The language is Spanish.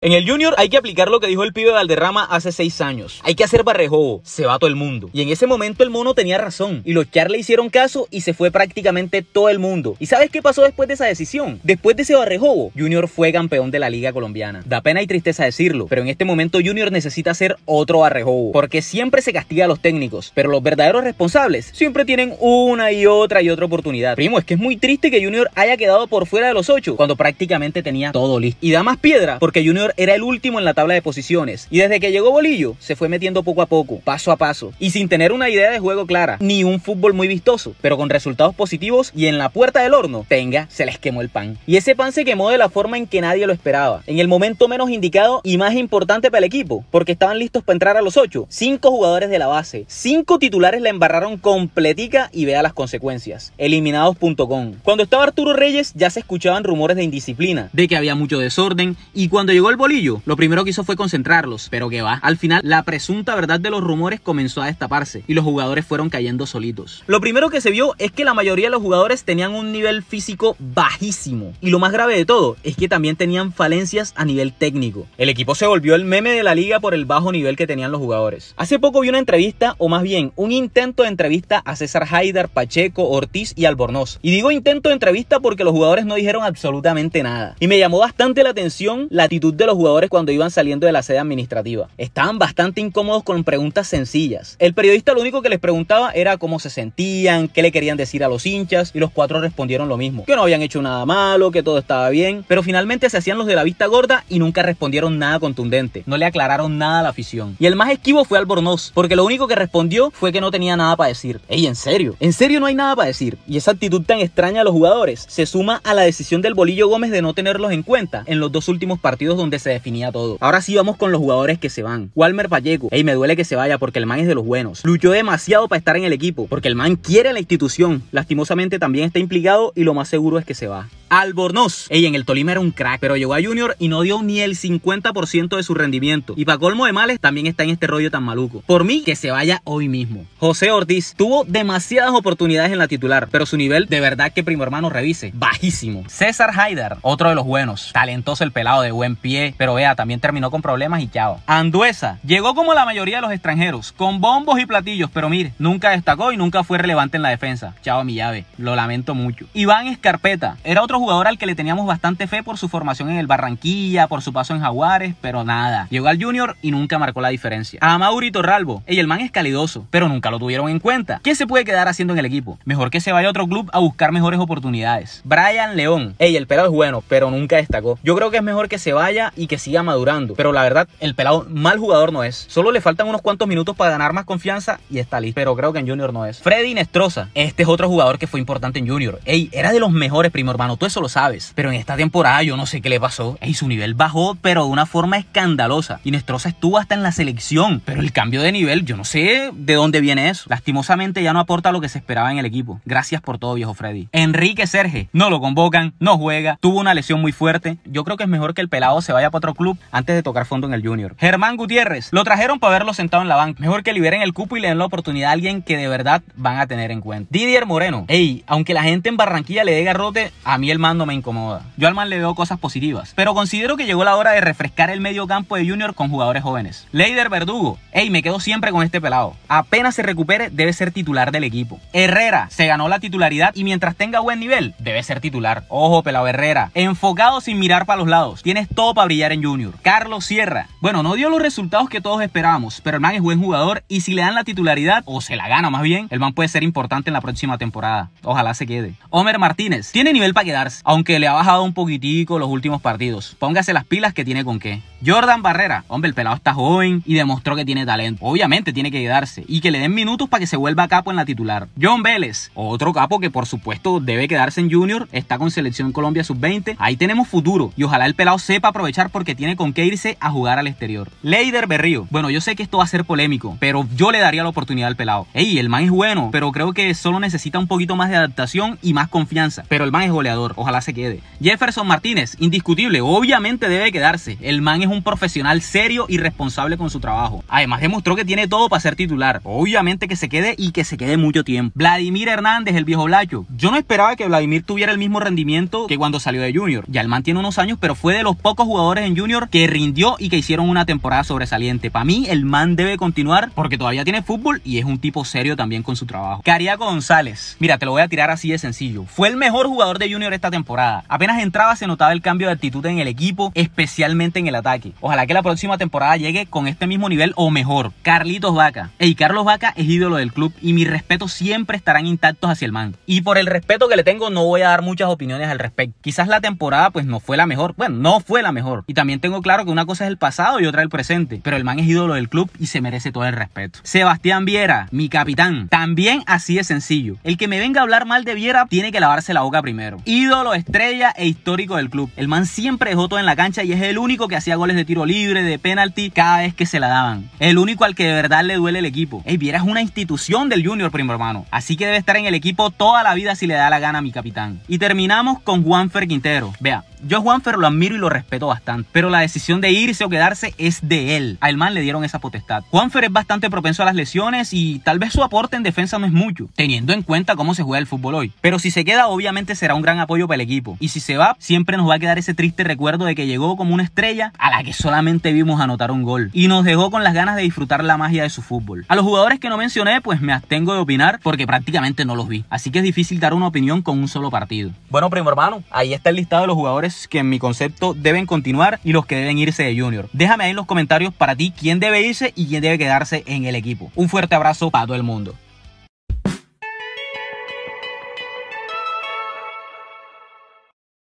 En el Junior hay que aplicar lo que dijo el pibe Valderrama hace seis años. Hay que hacer barrejobo, se va todo el mundo. Y en ese momento el mono tenía razón. Y los charles hicieron caso y se fue prácticamente todo el mundo. ¿Y sabes qué pasó después de esa decisión? Después de ese barrejobo, Junior fue campeón de la Liga Colombiana. Da pena y tristeza decirlo, pero en este momento Junior necesita hacer otro barrejobo. Porque siempre se castiga a los técnicos, pero los verdaderos responsables siempre tienen una y otra y otra oportunidad. Primo, es que es muy triste que Junior haya quedado por fuera de los ocho cuando prácticamente tenía todo listo. Y da más piedra porque Junior era el último en la tabla de posiciones. Y desde que llegó Bolillo, se fue metiendo poco a poco, paso a paso, y sin tener una idea de juego clara, ni un fútbol muy vistoso, pero con resultados positivos y en la puerta del horno, tenga, se les quemó el pan. Y ese pan se quemó de la forma en que nadie lo esperaba, en el momento menos indicado y más importante para el equipo, porque estaban listos para entrar a los ocho, cinco jugadores de la base, cinco titulares la embarraron completica y vea las consecuencias. Eliminados.com. Cuando estaba Arturo Reyes ya se escuchaban rumores de indisciplina, de que había mucho desorden y cuando llegó el bolillo, lo primero que hizo fue concentrarlos, pero que va. Al final, la presunta verdad de los rumores comenzó a destaparse y los jugadores fueron cayendo solitos. Lo primero que se vio es que la mayoría de los jugadores tenían un nivel físico bajísimo. Y lo más grave de todo es que también tenían falencias a nivel técnico. El equipo se volvió el meme de la liga por el bajo nivel que tenían los jugadores. Hace poco vi una entrevista, o más bien, un intento de entrevista a César Haider, Pacheco, Ortiz y Albornoz. Y digo intento de entrevista porque los jugadores no dijeron absolutamente nada. Y me llamó bastante la atención la actitud de los jugadores cuando iban saliendo de la sede administrativa. Estaban bastante incómodos con preguntas sencillas. El periodista lo único que les preguntaba era cómo se sentían, qué le querían decir a los hinchas y los cuatro respondieron lo mismo. Que no habían hecho nada malo, que todo estaba bien. Pero finalmente se hacían los de la vista gorda y nunca respondieron nada contundente. No le aclararon nada a la afición. Y el más esquivo fue Albornoz, porque lo único que respondió fue que no tenía nada para decir. Ey, en serio, en serio no hay nada para decir. Y esa actitud tan extraña a los jugadores se suma a la decisión del Bolillo Gómez de no tenerlos en cuenta en los dos últimos partidos donde se definía todo. Ahora sí vamos con los jugadores que se van. Walmer Vallejo, ey, me duele que se vaya porque el man es de los buenos. Luchó demasiado para estar en el equipo, porque el man quiere la institución. Lastimosamente también está implicado y lo más seguro es que se va. Albornoz. Ella en el Tolima era un crack, pero llegó a Junior y no dio ni el 50% de su rendimiento. Y para colmo de males, también está en este rollo tan maluco. Por mí, que se vaya hoy mismo. José Ortiz tuvo demasiadas oportunidades en la titular, pero su nivel de verdad que primo hermano revise, bajísimo. César Haider, otro de los buenos, talentoso el pelado de buen pie, pero vea, también terminó con problemas y chao. Anduesa, llegó como la mayoría de los extranjeros, con bombos y platillos, pero mire, nunca destacó y nunca fue relevante en la defensa. Chao mi llave, lo lamento mucho. Iván Escarpeta, era otro jugador al que le teníamos bastante fe por su formación en el Barranquilla, por su paso en Jaguares, pero nada. Llegó al Junior y nunca marcó la diferencia. A Maurito Ralbo. el man es calidoso, pero nunca lo tuvieron en cuenta. ¿Qué se puede quedar haciendo en el equipo? Mejor que se vaya a otro club a buscar mejores oportunidades. Brian León, ey, el pelado es bueno, pero nunca destacó. Yo creo que es mejor que se vaya y que siga madurando, pero la verdad, el pelado mal jugador no es. Solo le faltan unos cuantos minutos para ganar más confianza y está listo, pero creo que en Junior no es. Freddy Nestroza, este es otro jugador que fue importante en Junior. Ey, era de los mejores, primo hermano eso lo sabes. Pero en esta temporada yo no sé qué le pasó. Y su nivel bajó, pero de una forma escandalosa. Y Nestrosa estuvo hasta en la selección. Pero el cambio de nivel, yo no sé de dónde viene eso. Lastimosamente ya no aporta lo que se esperaba en el equipo. Gracias por todo, viejo Freddy. Enrique Serge, no lo convocan, no juega, tuvo una lesión muy fuerte. Yo creo que es mejor que el pelado se vaya para otro club antes de tocar fondo en el Junior. Germán Gutiérrez, lo trajeron para verlo sentado en la banca. Mejor que liberen el cupo y le den la oportunidad a alguien que de verdad van a tener en cuenta. Didier Moreno, Ey, aunque la gente en Barranquilla le dé garrote, a mí el mando me incomoda. Yo al man le veo cosas positivas, pero considero que llegó la hora de refrescar el medio campo de Junior con jugadores jóvenes. Leider Verdugo, ey me quedo siempre con este pelado. Apenas se recupere, debe ser titular del equipo. Herrera, se ganó la titularidad y mientras tenga buen nivel, debe ser titular. Ojo, pelado Herrera, enfocado sin mirar para los lados. Tienes todo para brillar en Junior. Carlos Sierra, bueno, no dio los resultados que todos esperábamos, pero el man es buen jugador y si le dan la titularidad, o se la gana más bien, el man puede ser importante en la próxima temporada. Ojalá se quede. Homer Martínez, tiene nivel para quedar aunque le ha bajado un poquitico los últimos partidos. Póngase las pilas que tiene con qué. Jordan Barrera, hombre, el pelado está joven y demostró que tiene talento. Obviamente tiene que quedarse y que le den minutos para que se vuelva capo en la titular. John Vélez, otro capo que por supuesto debe quedarse en Junior, está con Selección Colombia Sub-20. Ahí tenemos futuro y ojalá el pelado sepa aprovechar porque tiene con qué irse a jugar al exterior. Leider Berrío, bueno, yo sé que esto va a ser polémico, pero yo le daría la oportunidad al pelado. Ey, el man es bueno, pero creo que solo necesita un poquito más de adaptación y más confianza, pero el man es goleador ojalá se quede. Jefferson Martínez, indiscutible, obviamente debe quedarse. El man es un profesional serio y responsable con su trabajo. Además demostró que tiene todo para ser titular. Obviamente que se quede y que se quede mucho tiempo. Vladimir Hernández, el viejo Blacho. Yo no esperaba que Vladimir tuviera el mismo rendimiento que cuando salió de Junior. Ya el man tiene unos años, pero fue de los pocos jugadores en Junior que rindió y que hicieron una temporada sobresaliente. Para mí, el man debe continuar porque todavía tiene fútbol y es un tipo serio también con su trabajo. Cariaco González. Mira, te lo voy a tirar así de sencillo. Fue el mejor jugador de Junior esta temporada. Apenas entraba se notaba el cambio de actitud en el equipo, especialmente en el ataque. Ojalá que la próxima temporada llegue con este mismo nivel o mejor. Carlitos Vaca. Ey, Carlos Vaca es ídolo del club y mi respeto siempre estarán intactos hacia el man. Y por el respeto que le tengo no voy a dar muchas opiniones al respecto. Quizás la temporada pues no fue la mejor. Bueno, no fue la mejor. Y también tengo claro que una cosa es el pasado y otra el presente. Pero el man es ídolo del club y se merece todo el respeto. Sebastián Viera, mi capitán. También así de sencillo. El que me venga a hablar mal de Viera tiene que lavarse la boca primero. Y ídolo, estrella e histórico del club. El man siempre dejó todo en la cancha y es el único que hacía goles de tiro libre, de penalti, cada vez que se la daban. El único al que de verdad le duele el equipo. Ey, Viera es una institución del Junior, primo hermano. Así que debe estar en el equipo toda la vida si le da la gana a mi capitán. Y terminamos con Juanfer Quintero. Vea, yo a Juanfer lo admiro y lo respeto bastante, pero la decisión de irse o quedarse es de él. Al man le dieron esa potestad. Juanfer es bastante propenso a las lesiones y tal vez su aporte en defensa no es mucho, teniendo en cuenta cómo se juega el fútbol hoy. Pero si se queda, obviamente será un gran apoyo para el equipo. Y si se va, siempre nos va a quedar ese triste recuerdo de que llegó como una estrella a la que solamente vimos anotar un gol y nos dejó con las ganas de disfrutar la magia de su fútbol. A los jugadores que no mencioné, pues me abstengo de opinar porque prácticamente no los vi. Así que es difícil dar una opinión con un solo partido. Bueno, primo hermano, ahí está el listado de los jugadores que en mi concepto deben continuar y los que deben irse de Junior. Déjame ahí en los comentarios para ti quién debe irse y quién debe quedarse en el equipo. Un fuerte abrazo para todo el mundo.